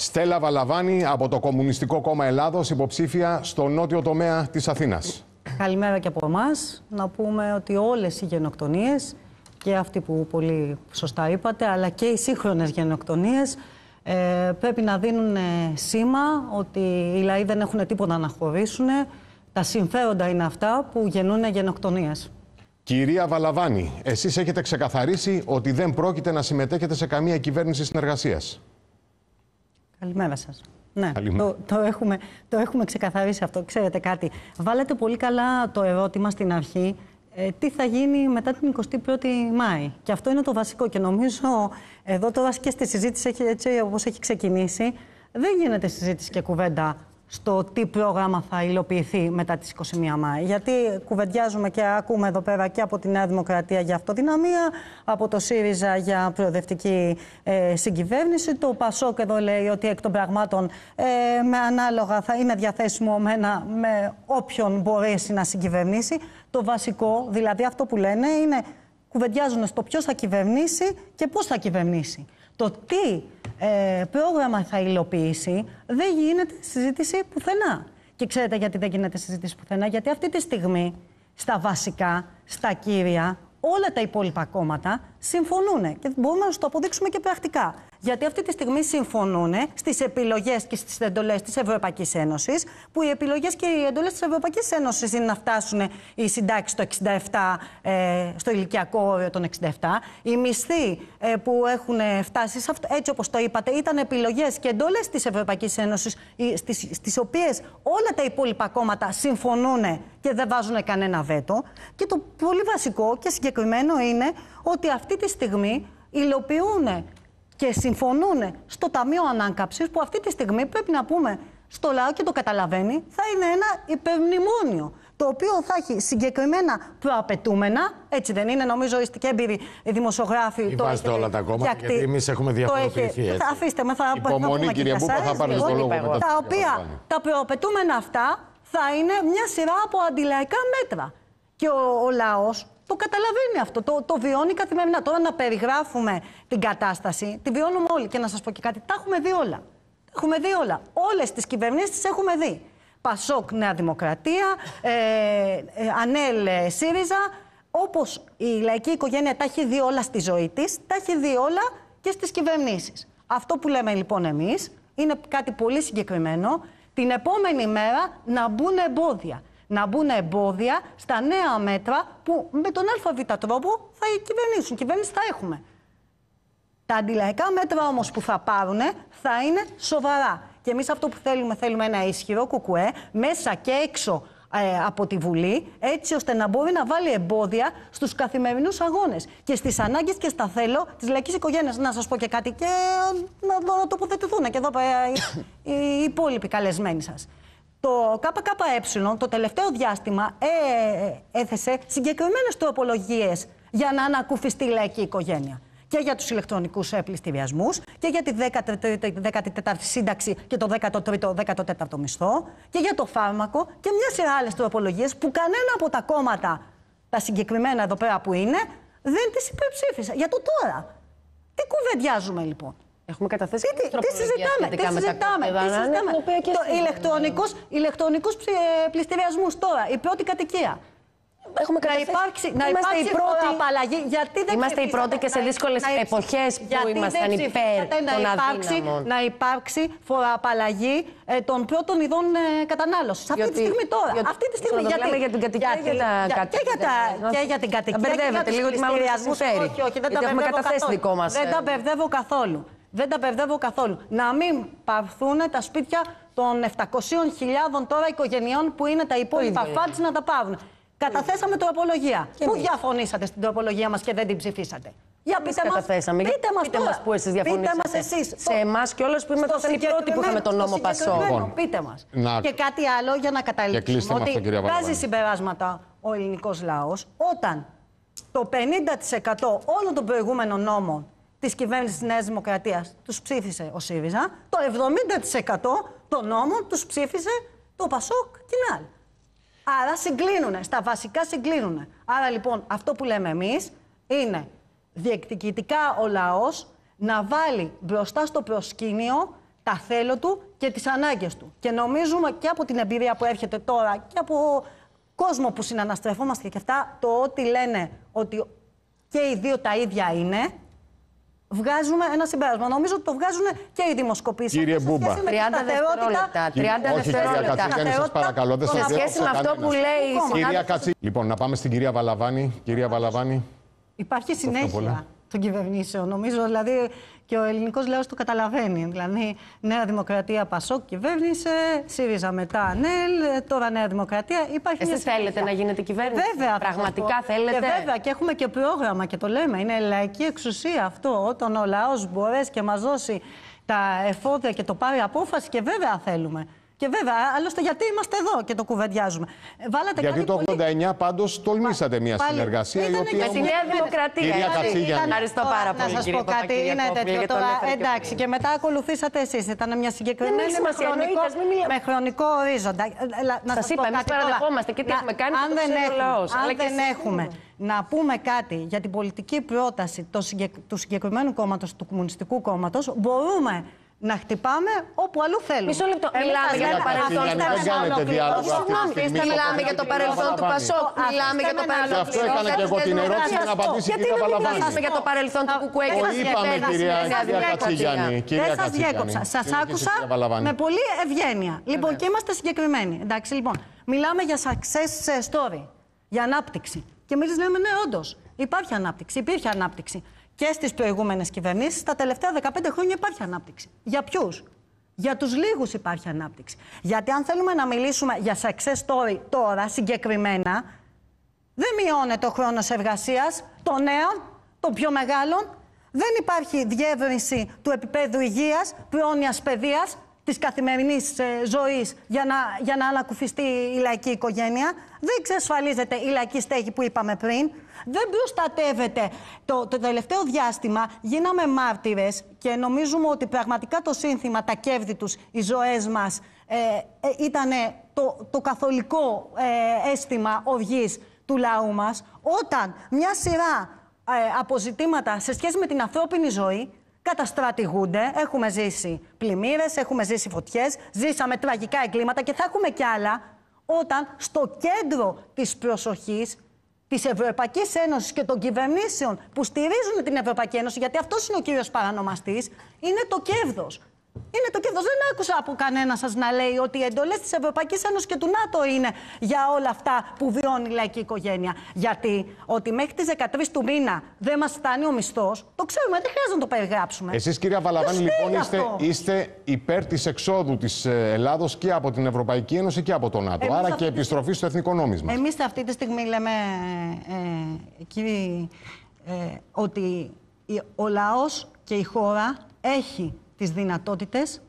Στέλλα Βαλαβάνη από το Κομμουνιστικό Κόμμα Ελλάδος, υποψήφια στο νότιο τομέα της Αθήνας. Καλημέρα και από εμάς. Να πούμε ότι όλες οι γενοκτονίες, και αυτή που πολύ σωστά είπατε, αλλά και οι σύγχρονες γενοκτονίες, ε, πρέπει να δίνουν σήμα ότι οι λαοί δεν έχουν τίποτα να χωρίσουν. Τα συμφέροντα είναι αυτά που γεννούν γενοκτονίες. Κυρία Βαλαβάνη, εσείς έχετε ξεκαθαρίσει ότι δεν πρόκειται να συμμετέχετε σε καμία κυβέρνηση συνεργασίας. Καλημέρα σας. Ναι, το, το, έχουμε, το έχουμε ξεκαθαρίσει αυτό. Ξέρετε κάτι, βάλετε πολύ καλά το ερώτημα στην αρχή ε, τι θα γίνει μετά την 21η Μάη. Και αυτό είναι το βασικό και νομίζω εδώ τώρα και στη συζήτηση έτσι όπως έχει ξεκινήσει δεν γίνεται συζήτηση και κουβέντα στο τι πρόγραμμα θα υλοποιηθεί μετά τις 21 Μάη. Γιατί κουβεντιάζουμε και ακούμε εδώ πέρα και από τη Νέα Δημοκρατία για αυτοδυναμία, από το ΣΥΡΙΖΑ για προοδευτική ε, συγκυβέρνηση. Το ΠΑΣΟΚ εδώ λέει ότι εκ των πραγμάτων ε, με ανάλογα θα είναι διαθέσιμο με, ένα, με όποιον μπορέσει να συγκυβερνήσει. Το βασικό, δηλαδή αυτό που λένε, είναι κουβεντιάζουν στο ποιος θα κυβερνήσει και πώς θα κυβερνήσει. Το τι ε, πρόγραμμα θα υλοποιήσει, δεν γίνεται συζήτηση πουθενά. Και ξέρετε γιατί δεν γίνεται συζήτηση πουθενά, γιατί αυτή τη στιγμή στα βασικά, στα κύρια, όλα τα υπόλοιπα κόμματα συμφωνούν. Και μπορούμε να σου το αποδείξουμε και πρακτικά. Γιατί αυτή τη στιγμή συμφωνούν στις επιλογές και στις εντολές της Ευρωπαϊκής Ένωσης, που οι επιλογές και οι εντολές της Ευρωπαϊκής Ένωσης είναι να φτάσουν οι συντάξεις στο 67, ε, στο ηλικιακό όριο των 67. Οι μισθοί ε, που έχουν φτάσει, έτσι όπως το είπατε, ήταν επιλογές και εντολές της Ευρωπαϊκής Ένωσης, στι οποίες όλα τα υπόλοιπα κόμματα συμφωνούν και δεν βάζουν κανένα βέτο. Και το πολύ βασικό και συγκεκριμένο είναι ότι αυτή τη στιγμή υλοποιούν και συμφωνούν στο Ταμείο Ανάκαμψης, που αυτή τη στιγμή πρέπει να πούμε στο λαό και το καταλαβαίνει, θα είναι ένα υπερμνημόνιο. Το οποίο θα έχει συγκεκριμένα προαπαιτούμενα. Έτσι δεν είναι, νομίζω είστε και έμπειροι δημοσιογράφοι. όλα τα κόμματα, γιατί, γιατί εμείς έχουμε διαφοροποιηθεί. έτσι. Θα αφήστε με, θα Υπομονή, θα κύριε Μπούπα, θα πάρει λοιπόν, το λόγο μετά. Τα οποία τα προαπαιτούμενα αυτά θα είναι μια σειρά από αντιλαϊκά μέτρα και ο, ο λαός το καταλαβαίνει αυτό, το, το βιώνει καθημερινά. Τώρα να περιγράφουμε την κατάσταση, τη βιώνουμε όλοι. Και να σας πω και κάτι, τα έχουμε δει όλα. έχουμε δει όλα. Όλες τις κυβερνήσεις τις έχουμε δει. Πασόκ, Νέα Δημοκρατία, ε, ε Ανέλ, ε, ΣΥΡΙΖΑ. Όπως η λαϊκή οικογένεια τα έχει δει όλα στη ζωή της, τα έχει δει όλα και στις κυβερνήσεις. Αυτό που λέμε λοιπόν εμείς είναι κάτι πολύ συγκεκριμένο. Την επόμενη μέρα να μπουν εμπόδια να μπουν εμπόδια στα νέα μέτρα που με τον ΑΒ τρόπο θα κυβερνήσουν. Κυβέρνηση θα έχουμε. Τα αντιλαϊκά μέτρα όμως που θα πάρουν θα είναι σοβαρά. Και εμείς αυτό που θέλουμε, θέλουμε ένα ισχυρό κουκουέ μέσα και έξω ε, από τη Βουλή, έτσι ώστε να μπορεί να βάλει εμπόδια στους καθημερινούς αγώνες και στις ανάγκες και στα θέλω της λαϊκής οικογένειας. Να σας πω και κάτι και να, να τοποθετηθούν και εδώ ε, οι, οι υπόλοιποι καλεσμένοι σας. Το ΚΚΕ το τελευταίο διάστημα ε, έθεσε συγκεκριμένες τροπολογίες για να ανακουφιστεί η λαϊκή οικογένεια και για τους ηλεκτρονικούς ε, πληστηριασμούς και για τη 14η σύνταξη και το 13ο-14ο μισθό και για το φάρμακο και μια σειρά άλλες τροπολογίες που κανένα από τα κόμματα, τα συγκεκριμένα εδώ πέρα που είναι, δεν τις υπερψήφισε. Για το τώρα. Τι κουβεντιάζουμε λοιπόν. Έχουμε καταθέσει τι, τι, τι συζητάμε, τι συζητάμε, τι συζητάμε. Το ηλεκτρονικούς, ηλεκτρονικούς πληστηριασμούς τώρα, η πρώτη κατοικία. Έχουμε να υπάρξει, να είμαστε υπάρξει η πρώτη απαλλαγή. Γιατί δεν είμαστε οι πρώτοι και σε δύσκολε εποχές που ήμασταν υπέρ να των υπάρξει, αδύναμων. Να υπάρξει φοροαπαλλαγή ε, των πρώτων ειδών ε, κατανάλωσης. Αυτή τη στιγμή τώρα. Γιατί, αυτή τη στιγμή γιατί. Λέμε για την κατοικία γιατί, για, για, και, για τα... και για την κατοικία. Μπερδεύετε λίγο τη μάλλον. Όχι, όχι, δεν τα ε, μπερδεύω καθόλου. Δεν τα περδεύω καθόλου. Να μην παρθούν τα σπίτια των 700.000 τώρα οικογενειών που είναι τα υπόλοιπα φάτς να τα πάρουν. Καταθέσαμε τροπολογία. Πού διαφωνήσατε στην τροπολογία μας και δεν την ψηφίσατε. Για πείτε μας. Πείτε μας μας που εσείς διαφωνήσατε. Πείτε μας εσείς. Σε εμάς και όλες που είμαστε στην πρώτη που είχαμε τον νόμο Πασόβων. Πείτε μας. Λοιπόν. Και κάτι άλλο για να καταλήξουμε. Ότι βγάζει συμπεράσματα ο ελληνικός λαός όταν το 50% όλων των προηγούμενων νόμων της κυβέρνησης της Νέας Δημοκρατίας τους ψήφισε ο ΣΥΡΙΖΑ, το 70% των νόμων τους ψήφισε το ΠΑΣΟΚ και Άρα συγκλίνουν, στα βασικά συγκλίνουν. Άρα λοιπόν αυτό που λέμε εμείς είναι διεκδικητικά ο λαός να βάλει μπροστά στο προσκήνιο τα θέλω του και τις ανάγκες του. Και νομίζουμε και από την εμπειρία που έρχεται τώρα και από κόσμο που συναναστρεφόμαστε και αυτά, το ότι λένε ότι και οι δύο τα ίδια είναι, βγάζουμε ένα συμπέρασμα. Νομίζω ότι το βγάζουν και οι δημοσκοπήσεις. Κύριε Μπούμπα, 30 δευτερόλεπτα. 30 δευτερόλεπτα. Κύριε σα παρακαλώ, δεν σας σχέση με αυτό που λέει η Κυρία Λοιπόν, να πάμε στην κυρία Βαλαβάνη. Κυρία Βαλαβάνη. Υπάρχει συνέχεια των κυβερνήσεων. Νομίζω δηλαδή και ο ελληνικός λαός το καταλαβαίνει. Δηλαδή, Νέα Δημοκρατία Πασόκ κυβέρνησε, ΣΥΡΙΖΑ μετά ΝΕΛ, τώρα Νέα Δημοκρατία. Υπάρχει Εσείς θέλετε να γίνετε κυβέρνηση. Βέβαια. Πραγματικά θέλετε. Και βέβαια και έχουμε και πρόγραμμα και το λέμε. Είναι λαϊκή εξουσία αυτό. Όταν ο λαός μπορέσει και μας δώσει τα εφόδια και το πάρει απόφαση και βέβαια θέλουμε. Και βέβαια, άλλωστε, γιατί είμαστε εδώ και το κουβεντιάζουμε. Βάλατε γιατί το 89 πολύ... πάντως τολμήσατε μια πάλι... συνεργασία. Ήταν η οποία... Με τη Νέα Δημοκρατία. Κυρία Ευχαριστώ πάρα πολύ. Να σα πω κάτι. Είναι τέτοιο τώρα. Εντάξει, και μετά ακολουθήσατε εσείς. Ήταν μια συγκεκριμένη με χρονικό ορίζοντα. Ε, σα είπα, εμείς παραδεχόμαστε και τι έχουμε κάνει. Αν δεν έχουμε να πούμε κάτι για την πολιτική πρόταση του συγκεκριμένου κόμματος, του Κομμουνιστικού Κόμματος, μπορούμε να χτυπάμε όπου αλλού θέλουμε. Μισό λεπτό. Μιλάμε για το παρελθόν του Πασόκ. Μιλάμε για το παρελθόν του Πασόκ. Μιλάμε για το παρελθόν Αυτό έκανα και εγώ την ερώτηση να απαντήσει η κυρία για το παρελθόν του Κουκουέ. είπαμε κυρία Κατσίγιανη. Δεν σα διέκοψα. Σα άκουσα με πολύ ευγένεια. Ναι, λοιπόν ναι. και είμαστε συγκεκριμένοι. Εντάξει λοιπόν. Μιλάμε για success ε, story. Για ανάπτυξη. Και εμείς λέμε ναι όντως. Υπάρχει ανάπτυξη. Υπήρχε ανάπτυξη και στις προηγούμενες κυβερνήσεις, τα τελευταία 15 χρόνια υπάρχει ανάπτυξη. Για ποιους, για τους λίγους υπάρχει ανάπτυξη. Γιατί αν θέλουμε να μιλήσουμε για success story τώρα συγκεκριμένα, δεν μειώνεται ο χρόνος εργασίας των νέων, των πιο μεγάλων. Δεν υπάρχει διεύρυνση του επίπεδου υγείας, πρόνοια παιδείας, της καθημερινής ε, ζωής για να, για να ανακουφιστεί η λαϊκή οικογένεια. Δεν εξασφαλίζεται η λαϊκή στέγη που είπαμε πριν. Δεν προστατεύεται. Το, το τελευταίο διάστημα γίναμε μάρτυρες και νομίζουμε ότι πραγματικά το σύνθημα, τα κέρδη τους, οι ζωές μας ε, ε ήταν το, το καθολικό ε, αίσθημα οργή του λαού μας. Όταν μια σειρά ε, αποζητήματα σε σχέση με την ανθρώπινη ζωή καταστρατηγούνται. Έχουμε ζήσει πλημμύρες, έχουμε ζήσει φωτιές, ζήσαμε τραγικά εγκλήματα και θα έχουμε κι άλλα όταν στο κέντρο της προσοχής της Ευρωπαϊκής Ένωσης και των κυβερνήσεων που στηρίζουν την Ευρωπαϊκή Ένωση, γιατί αυτός είναι ο κύριος παρανομαστής, είναι το κέρδος. Είναι το κέρδος. Δεν άκουσα από κανένα σας να λέει ότι οι εντολές της Ευρωπαϊκής Ένωσης και του ΝΑΤΟ είναι για όλα αυτά που βιώνει η λαϊκή οικογένεια. Γιατί ότι μέχρι τις 13 του μήνα δεν μας φτάνει ο μισθός, το ξέρουμε, δεν χρειάζεται να το περιγράψουμε. Εσείς, κυρία Βαλαβάνη, λοιπόν, είστε, είστε υπέρ της εξόδου της ε, Ελλάδος και από την Ευρωπαϊκή Ένωση και από το ΝΑΤΟ. Εμείς Άρα και επιστροφή στο εθνικό νόμισμα. Εμείς αυτή τη στιγμή λέμε, ε, ε, ε ότι ο λαός και η χώρα έχει τις δυνατότητες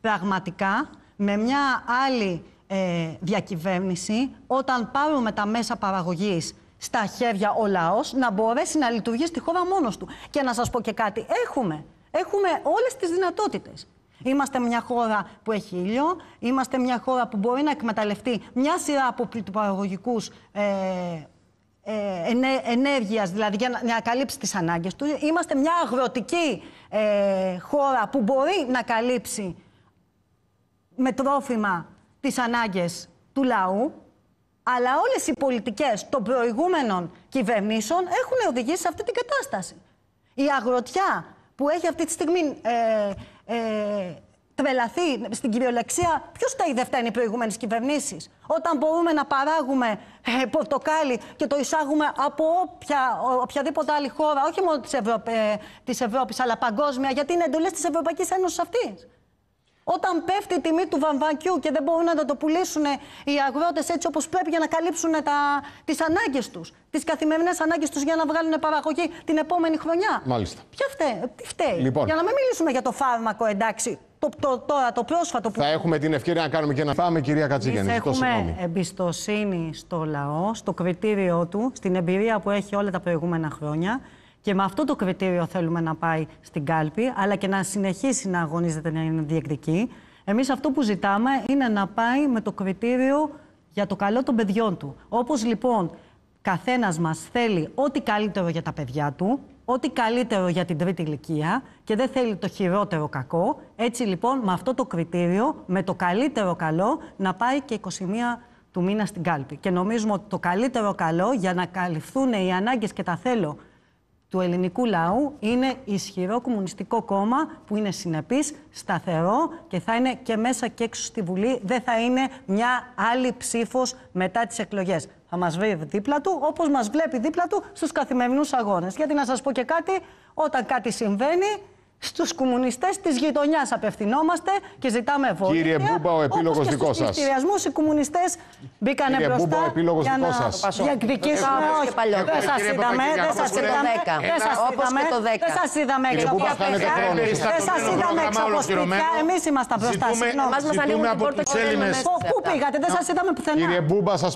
πραγματικά με μια άλλη ε, διακυβέρνηση όταν πάρουμε τα μέσα παραγωγής στα χέρια ο λαός να μπορέσει να λειτουργεί στη χώρα μόνος του. Και να σας πω και κάτι, έχουμε, έχουμε όλες τις δυνατότητες. Είμαστε μια χώρα που έχει ήλιο, είμαστε μια χώρα που μπορεί να εκμεταλλευτεί μια σειρά από πληθυπαραγωγικούς ε, ε, ενέργειας, δηλαδή για να, καλύψει τις ανάγκες του. Είμαστε μια αγροτική ε, χώρα που μπορεί να καλύψει με τρόφιμα τις ανάγκες του λαού, αλλά όλες οι πολιτικές των προηγούμενων κυβερνήσεων έχουν οδηγήσει σε αυτή την κατάσταση. Η αγροτιά που έχει αυτή τη στιγμή ε, ε, τρελαθεί στην κυριολεξία. Ποιος τα είδε αυτά είναι οι προηγούμενε κυβερνήσεις. Όταν μπορούμε να παράγουμε ε, πορτοκάλι και το εισάγουμε από όποια, οποιαδήποτε άλλη χώρα, όχι μόνο της Ευρώπη, ε, Ευρώπης, αλλά παγκόσμια, γιατί είναι εντολές της Ευρωπαϊκής Ένωσης αυτής. Όταν πέφτει η τιμή του βαμβακιού και δεν μπορούν να το πουλήσουν οι αγρότες έτσι όπως πρέπει για να καλύψουν τις ανάγκες τους, τις καθημερινές ανάγκες τους για να βγάλουν παραγωγή την επόμενη χρονιά. Μάλιστα. Ποια τι φταίει. Λοιπόν. Για να μην μιλήσουμε για το φάρμακο, εντάξει, το, το, το πρόσφατο που. Θα έχουμε την ευκαιρία να κάνουμε και να φάμε, κυρία Κατσίγενη. Εμείς έχουμε εμπιστοσύνη στο λαό, στο κριτήριό του, στην εμπειρία που έχει όλα τα προηγούμενα χρόνια. Και με αυτό το κριτήριο θέλουμε να πάει στην κάλπη, αλλά και να συνεχίσει να αγωνίζεται να είναι διεκδική. Εμείς αυτό που ζητάμε είναι να πάει με το κριτήριο για το καλό των παιδιών του. Όπως λοιπόν καθένας μας θέλει ό,τι καλύτερο για τα παιδιά του, ό,τι καλύτερο για την τρίτη ηλικία και δεν θέλει το χειρότερο κακό. Έτσι λοιπόν, με αυτό το κριτήριο, με το καλύτερο καλό, να πάει και 21 του μήνα στην κάλπη. Και νομίζουμε ότι το καλύτερο καλό για να καλυφθούν οι ανάγκες και τα θέλω του ελληνικού λαού είναι ισχυρό κομμουνιστικό κόμμα που είναι συνεπής, σταθερό και θα είναι και μέσα και έξω στη Βουλή. Δεν θα είναι μια άλλη ψήφος μετά τις εκλογές. Θα μας βρει δίπλα του όπως μας βλέπει δίπλα του στους καθημερινούς αγώνες. Γιατί να σας πω και κάτι, όταν κάτι συμβαίνει Στους κομμουνιστές της γειτονιάς απευθυνόμαστε και ζητάμε βοήθεια. Κύριε Μπούμπα, ο επίλογο δικό σα. Στου πληστηριασμούς οι κομμουνιστές μπήκανε Κύριε μπροστά. Μπούμπα, ο επίλογος δικό σα. Διεκδικήσουμε όχι. Δεν σα είδαμε. Δεν σας είδαμε. Δεν σας είδαμε. Δεν σα είδαμε έξω από τα Δεν σας είδαμε Εμείς ήμασταν μπροστά. Μα μα ανοίγουν την πόρτα Πού πήγατε, δεν σας είδαμε πουθενά. Κύριε Μπούμπα, σας